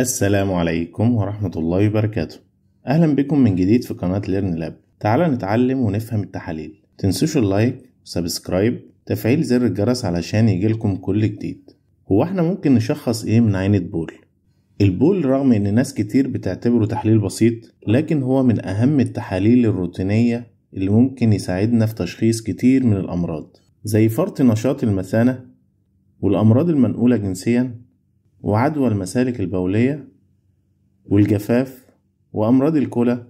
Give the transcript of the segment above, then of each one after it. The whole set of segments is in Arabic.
السلام عليكم ورحمة الله وبركاته أهلا بكم من جديد في قناة ليرن لاب تعالوا نتعلم ونفهم التحاليل متنسوش اللايك وسبسكرايب تفعيل زر الجرس علشان يجيلكم كل جديد هو احنا ممكن نشخص ايه من عينة بول البول رغم ان ناس كتير بتعتبره تحليل بسيط لكن هو من اهم التحاليل الروتينية اللي ممكن يساعدنا في تشخيص كتير من الامراض زي فرط نشاط المثانة والامراض المنقولة جنسيا وعدوى المسالك البولية والجفاف وأمراض الكلى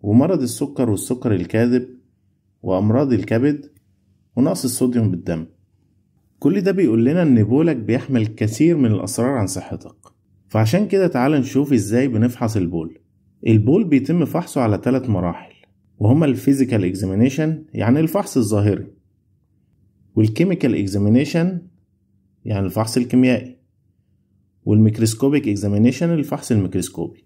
ومرض السكر والسكر الكاذب وأمراض الكبد ونقص الصوديوم بالدم كل ده بيقول لنا إن بولك بيحمل كثير من الأسرار عن صحتك فعشان كده تعال نشوف إزاي بنفحص البول البول بيتم فحصه على ثلاث مراحل وهما الفيزيكال اكزامينيشن يعني الفحص الظاهري والكيميكال اكزامينيشن يعني الفحص الكيميائي والميكروسكوبيك اكزامينيشن الفحص الميكروسكوبي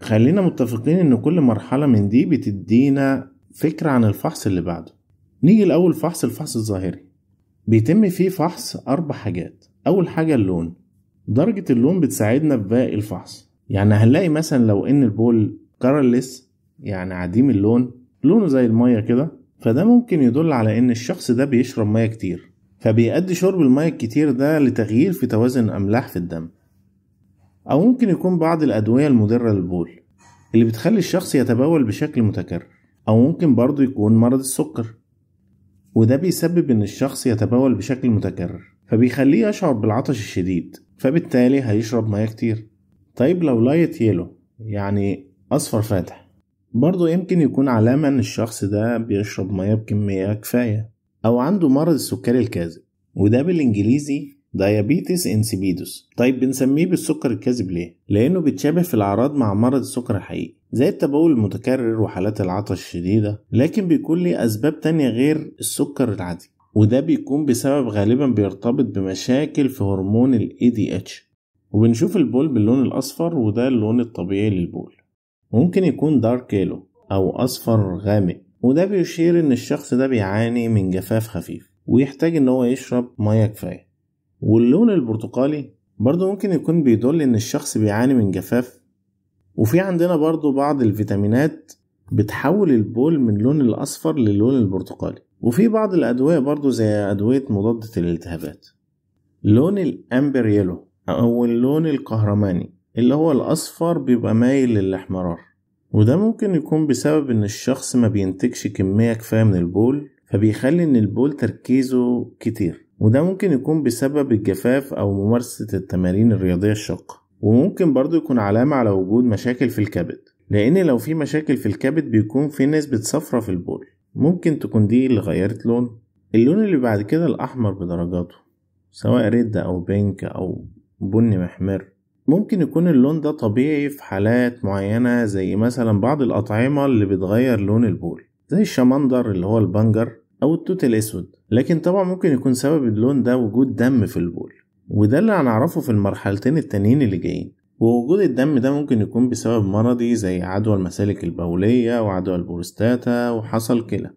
خلينا متفقين ان كل مرحله من دي بتدينا فكره عن الفحص اللي بعده نيجي لاول فحص الفحص الظاهري بيتم فيه فحص اربع حاجات اول حاجه اللون درجه اللون بتساعدنا في باقي الفحص يعني هنلاقي مثلا لو ان البول كارلس يعني عديم اللون لونه زي الميه كده فده ممكن يدل على ان الشخص ده بيشرب ميه كتير فبيؤدي شرب الميه الكتير ده لتغيير في توازن الاملاح في الدم أو ممكن يكون بعض الأدوية المضرة للبول اللي بتخلي الشخص يتبول بشكل متكرر أو ممكن برضه يكون مرض السكر وده بيسبب إن الشخص يتبول بشكل متكرر فبيخليه يشعر بالعطش الشديد فبالتالي هيشرب مياه كتير طيب لو لايت يلو يعني أصفر فاتح برضه يمكن يكون علامة إن الشخص ده بيشرب مياه بكمية كفاية أو عنده مرض السكري الكاذب وده بالإنجليزي دايابيتس انسيبيدوس طيب بنسميه بالسكر الكاذب ليه لانه بيتشابه في الاعراض مع مرض السكر الحقيقي زي التبول المتكرر وحالات العطش الشديدة لكن بيكون ليه أسباب تانية غير السكر العادي وده بيكون بسبب غالبا بيرتبط بمشاكل في هرمون الـ ADH وبنشوف البول باللون الأصفر وده اللون الطبيعي للبول ممكن يكون دارك يلو أو أصفر غامق وده بيشير إن الشخص ده بيعاني من جفاف خفيف ويحتاج إن هو يشرب مية كفاية واللون البرتقالي برضه ممكن يكون بيدل إن الشخص بيعاني من جفاف وفي عندنا برضه بعض الفيتامينات بتحول البول من لون الأصفر للون البرتقالي وفي بعض الأدوية برضه زي أدوية مضادة الالتهابات لون الأمبر يلو أو اللون القهرماني اللي هو الأصفر بيبقى مايل للأحمرار وده ممكن يكون بسبب إن الشخص ما بينتجش كمية كفاية من البول فبيخلي إن البول تركيزه كتير وده ممكن يكون بسبب الجفاف أو ممارسة التمارين الرياضية الشاقة وممكن برضو يكون علامة على وجود مشاكل في الكبد لأن لو في مشاكل في الكبد بيكون في ناس بتصفرة في البول ممكن تكون دي اللي غيرت لون اللون اللي بعد كده الأحمر بدرجاته سواء ريد أو بينك أو بني محمر ممكن يكون اللون ده طبيعي في حالات معينة زي مثلا بعض الأطعمة اللي بتغير لون البول زي الشمندر اللي هو البنجر أو التوت الأسود لكن طبعا ممكن يكون سبب اللون ده وجود دم في البول وده اللي هنعرفه في المرحلتين التانيين اللي جايين ووجود الدم ده ممكن يكون بسبب مرضي زي عدوى المسالك البولية وعدوى البروستاتا وحصل كلى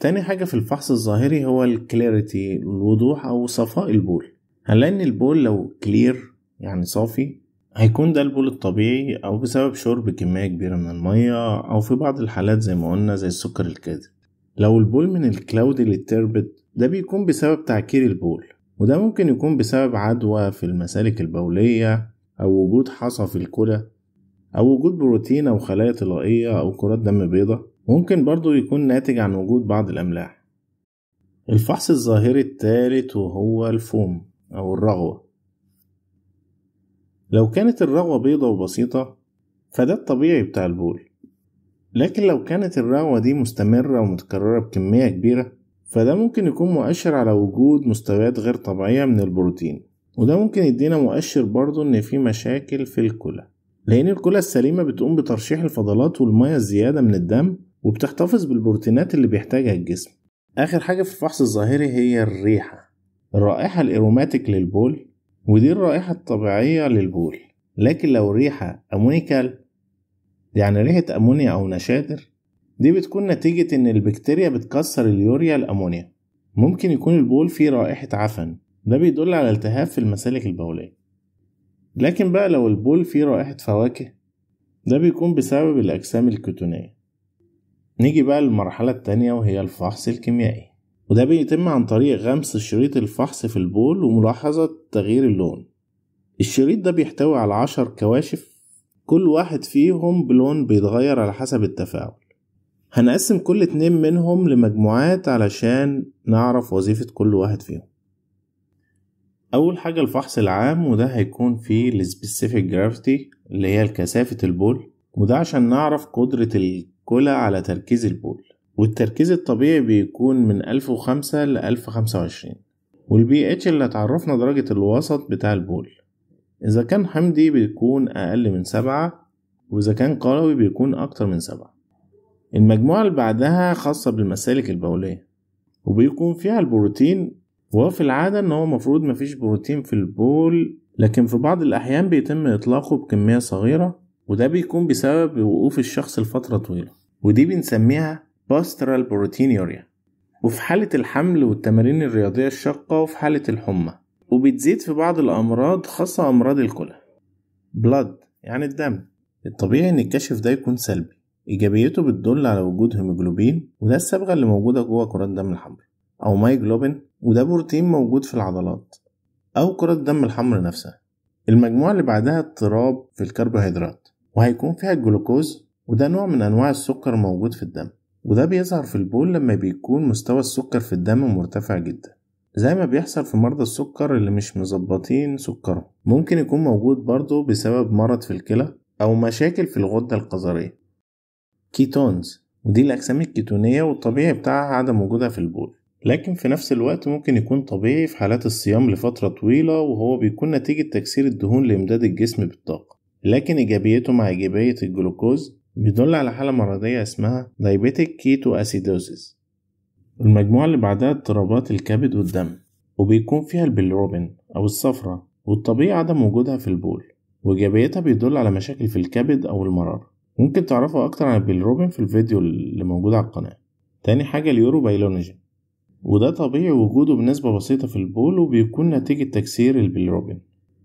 تاني حاجة في الفحص الظاهري هو الكليريتي الوضوح أو صفاء البول هنلاقي إن البول لو كلير يعني صافي هيكون ده البول الطبيعي أو بسبب شرب كمية كبيرة من المية أو في بعض الحالات زي ما قلنا زي السكر الكاذب لو البول من الكلاودي للتربت ده بيكون بسبب تعكير البول وده ممكن يكون بسبب عدوى في المسالك البولية أو وجود حصى في الكلى أو وجود بروتين أو خلايا طلائية أو كرات دم بيضة ممكن برضه يكون ناتج عن وجود بعض الأملاح الفحص الظاهري الثالث وهو الفوم أو الرغوة لو كانت الرغوة بيضة وبسيطة فده الطبيعي بتاع البول لكن لو كانت الرغوة دي مستمرة ومتكررة بكمية كبيرة فده ممكن يكون مؤشر على وجود مستويات غير طبيعية من البروتين وده ممكن يدينا مؤشر برضه إن في مشاكل في الكلى لأن الكلى السليمة بتقوم بترشيح الفضلات والمية الزيادة من الدم وبتحتفظ بالبروتينات اللي بيحتاجها الجسم آخر حاجة في الفحص الظاهري هي الريحة الرائحة الاروماتيك للبول ودي الرائحة الطبيعية للبول لكن لو ريحة أمونيكال يعني ريحة أمونيا أو نشادر دي بتكون نتيجة إن البكتيريا بتكسر اليوريا الأمونيا ممكن يكون البول فيه رائحة عفن ده بيدل على التهاب في المسالك البولية لكن بقى لو البول فيه رائحة فواكه ده بيكون بسبب الأجسام الكتونية نيجي بقى للمرحلة التانية وهي الفحص الكيميائي وده بيتم عن طريق غمس شريط الفحص في البول وملاحظة تغيير اللون الشريط ده بيحتوي على عشر كواشف كل واحد فيهم بلون بيتغير على حسب التفاعل هنقسم كل اتنين منهم لمجموعات علشان نعرف وظيفة كل واحد فيهم أول حاجة الفحص العام وده هيكون فيه السبيسيفيك جرافيتي اللي هي الكثافة البول وده عشان نعرف قدرة الكلى على تركيز البول والتركيز الطبيعي بيكون من 1005 ل 1025 والبي اتش اللي اتعرفنا درجة الوسط بتاع البول إذا كان حمضي بيكون أقل من سبعة وإذا كان قلوي بيكون أكتر من سبعة المجموعة اللي بعدها خاصة بالمسالك البولية وبيكون فيها البروتين وهو في العادة إن هو مفروض مفيش بروتين في البول لكن في بعض الأحيان بيتم إطلاقه بكمية صغيرة وده بيكون بسبب وقوف الشخص لفترة طويلة ودي بنسميها باسترال بروتينيوريا وفي حالة الحمل والتمارين الرياضية الشاقة وفي حالة الحمى وبتزيد في بعض الأمراض خاصة أمراض الكلى blood يعني الدم الطبيعي إن الكشف ده يكون سلبي إيجابيته بتدل على وجود هيموجلوبين وده الصبغة اللي موجودة جوه كرات الدم الحمراء أو مايجلوبين وده بروتين موجود في العضلات أو كرة الدم الحمراء نفسها المجموعة اللي بعدها اضطراب في الكربوهيدرات وهيكون فيها الجلوكوز وده نوع من أنواع السكر موجود في الدم وده بيظهر في البول لما بيكون مستوى السكر في الدم مرتفع جدا زي ما بيحصل في مرضى السكر اللي مش مظبطين سكرهم ممكن يكون موجود برضه بسبب مرض في الكلى أو مشاكل في الغدة القذرية كيتونز ودي الأجسام الكيتونية والطبيعي بتاعها عدم وجودها في البول لكن في نفس الوقت ممكن يكون طبيعي في حالات الصيام لفترة طويلة وهو بيكون نتيجة تكسير الدهون لإمداد الجسم بالطاقة لكن إيجابيته مع إيجابية الجلوكوز بيدل على حالة مرضية اسمها دايبيتيك كيتو أسيدوزيس المجموعة اللي بعدها اضطرابات الكبد والدم وبيكون فيها البيليروبين أو الصفرة والطبيعي عدم وجودها في البول وإيجابيتها بيدل على مشاكل في الكبد أو المرارة ممكن تعرفوا أكتر عن البيليروبين في الفيديو اللي موجود على القناة تاني حاجة اليورو وده طبيعي وجوده بنسبة بسيطة في البول وبيكون نتيجة تكسير البيليروبين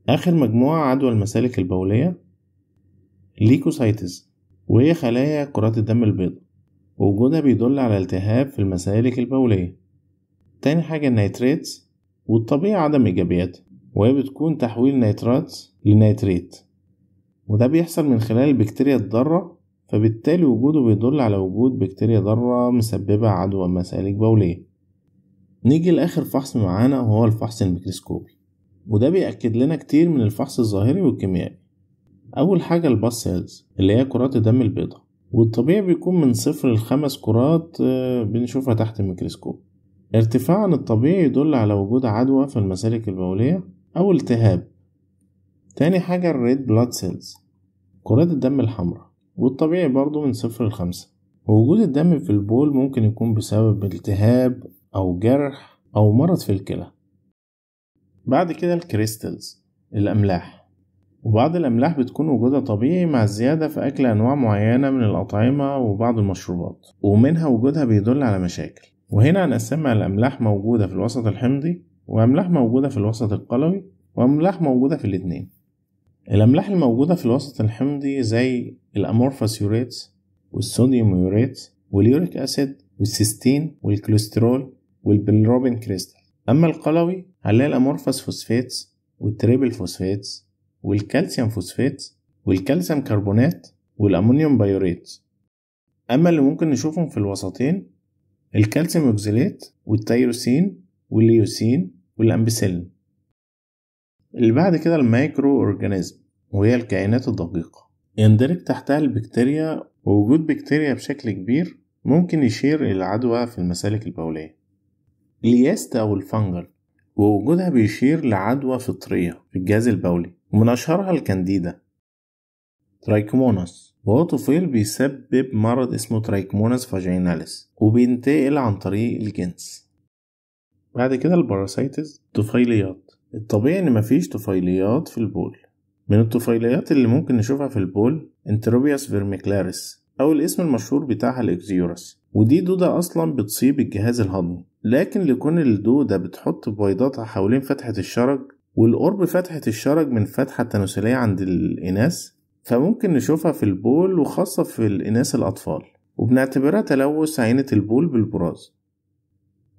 آخر مجموعة عدوى المسالك البولية ليكوسايتس وهي خلايا كرات الدم البيضاء ووجودها بيدل على التهاب في المسالك البولية تاني حاجة النيتريت والطبيعة عدم إيجابياتها وهي بتكون تحويل نيترات لنيتريت وده بيحصل من خلال البكتيريا الضارة فبالتالي وجوده بيدل على وجود بكتيريا ضارة مسببة عدوى مسالك بولية نيجي لآخر فحص معانا وهو الفحص الميكروسكوبي وده بيأكد لنا كتير من الفحص الظاهري والكيميائي أول حاجة الباس سيلز اللي هي كرات الدم البيضاء والطبيعي بيكون من صفر لخمس كرات آه، بنشوفها تحت الميكروسكوب ارتفاع عن الطبيعي يدل على وجود عدوى في المسالك البولية أو التهاب تاني حاجة الريد بلاد سيلز كرات الدم الحمراء والطبيعي برضو من صفر لخمسة ووجود الدم في البول ممكن يكون بسبب التهاب أو جرح أو مرض في الكلى بعد كده الكريستلز الأملاح وبعض الأملاح بتكون وجودها طبيعي مع الزيادة في أكل أنواع معينة من الأطعمة وبعض المشروبات ومنها وجودها بيدل على مشاكل وهنا هنقسمها الأملاح موجودة في الوسط الحمضي وأملاح موجودة في الوسط القلوي وأملاح موجودة في الاتنين الأملاح الموجودة في الوسط الحمضي زي الأمورفوس يوريتس والصوديوم يوريتس واليوريك أسيد والسيستين والكوليسترول والبلروبين كريستال أما القلوي هنلاقي الأمورفوس فوسفيتس والتريبل فوسفيتس والكالسيوم فوسفات والكالسيوم كربونات والأمونيوم بايوريت أما اللي ممكن نشوفهم في الوسطين الكالسيوم أوكسالات والتيروسين والليوسين والأمبسلين اللي بعد كده المايكرو أورجانيزم وهي الكائنات الدقيقة يندرج تحتها البكتيريا ووجود بكتيريا بشكل كبير ممكن يشير إلى عدوى في المسالك البولية الياست أو الفنجل ووجودها بيشير لعدوى فطرية في الجهاز البولي ومن أشهرها الكانديدا ترايكوموناس وهو طفيل بيسبب مرض اسمه ترايكوموناس فاجيناليس وبينتقل عن طريق الجنس بعد كده الباراسايتس طفيليات الطبيعي ان مفيش طفيليات في البول من الطفيليات اللي ممكن نشوفها في البول انتروبياس فيرميكلاريس او الاسم المشهور بتاعها الاكزيورس ودي دودة اصلا بتصيب الجهاز الهضمي لكن لكون الدودة بتحط بيضاتها حوالين فتحة الشرج والقرب فتحة الشرج من فتحة التناسلية عند الإناث فممكن نشوفها في البول وخاصة في الإناث الأطفال وبنعتبرها تلوث عينة البول بالبراز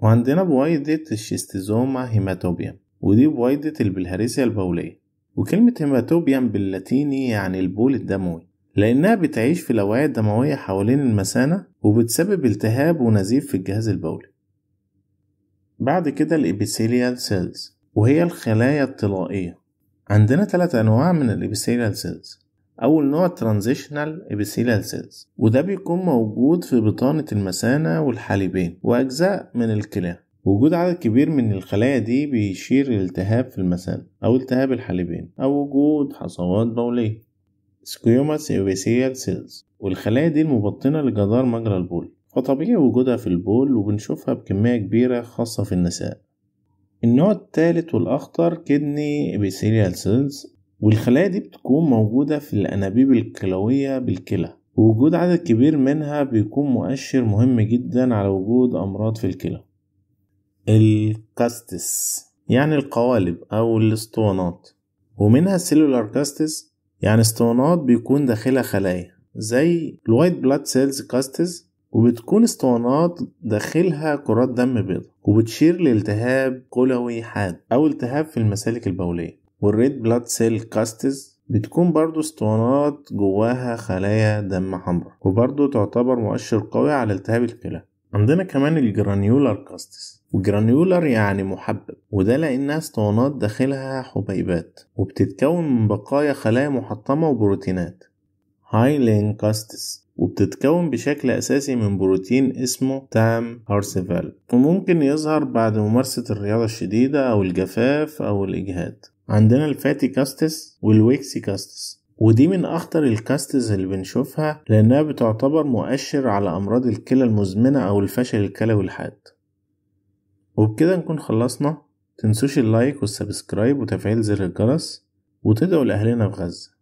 وعندنا بويضة الشيستيزوما هيماتوبيا ودي بويضة البلهارسيا البولية وكلمة هيماتوبيم باللاتيني يعني البول الدموي لأنها بتعيش في الأوعية الدموية حوالين المثانة وبتسبب التهاب ونزيف في الجهاز البولي بعد كده الإبيثيليال سيلز وهي الخلايا الطلائية عندنا ثلاثة أنواع من الإبيثيليال سيلز أول نوع ترانزيشنال إبيثيليال سيلز وده بيكون موجود في بطانة المثانة والحليبين وأجزاء من الكلى وجود عدد كبير من الخلايا دي بيشير لالتهاب في المثانة أو التهاب الحليبين أو وجود حصوات بولية سكيوماس إبيثيليال سيلز والخلايا دي المبطنة لجدار مجرى البول فطبيعي وجودها في البول وبنشوفها بكمية كبيرة خاصة في النساء النوع الثالث والأخطر كدني ابيثيليال سيلز والخلايا دي بتكون موجودة في الأنابيب الكلوية بالكلى ووجود عدد كبير منها بيكون مؤشر مهم جدا على وجود أمراض في الكلى الكاستس يعني القوالب أو الاسطوانات ومنها السيلولار كاستس يعني اسطوانات بيكون داخلها خلايا زي الوايت بلاد سيلز كاستس وبتكون اسطوانات داخلها كرات دم بيضاء وبتشير لالتهاب قلوي حاد أو التهاب في المسالك البولية والريد بلاد سيل كاستز بتكون برضو اسطوانات جواها خلايا دم حمراء وبرضو تعتبر مؤشر قوي على التهاب الكلى عندنا كمان الجرانيولار كاستس وجرانيولار يعني محبب وده لأنها اسطوانات داخلها حبيبات وبتتكون من بقايا خلايا محطمة وبروتينات هايلين كاستس وبتتكون بشكل أساسي من بروتين اسمه تام هارسفال وممكن يظهر بعد ممارسة الرياضة الشديدة أو الجفاف أو الإجهاد عندنا الفاتي كاستس والويكسي كاستس ودي من أخطر الكاستز اللي بنشوفها لأنها بتعتبر مؤشر على أمراض الكلى المزمنة أو الفشل الكلوي الحاد وبكده نكون خلصنا تنسوش اللايك والسبسكرايب وتفعيل زر الجرس وتدعوا لأهلنا في غزة